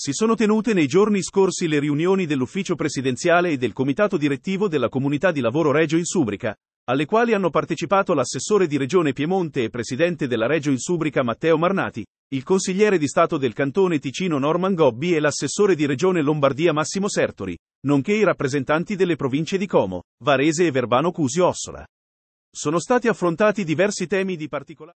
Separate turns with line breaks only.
Si sono tenute nei giorni scorsi le riunioni dell'ufficio presidenziale e del comitato direttivo della comunità di lavoro Reggio Insubrica, alle quali hanno partecipato l'assessore di Regione Piemonte e presidente della Reggio Insubrica Matteo Marnati, il consigliere di Stato del Cantone Ticino Norman Gobbi e l'assessore di Regione Lombardia Massimo Sertori, nonché i rappresentanti delle province di Como, Varese e Verbano Cusio Ossola. Sono stati affrontati diversi temi di particolare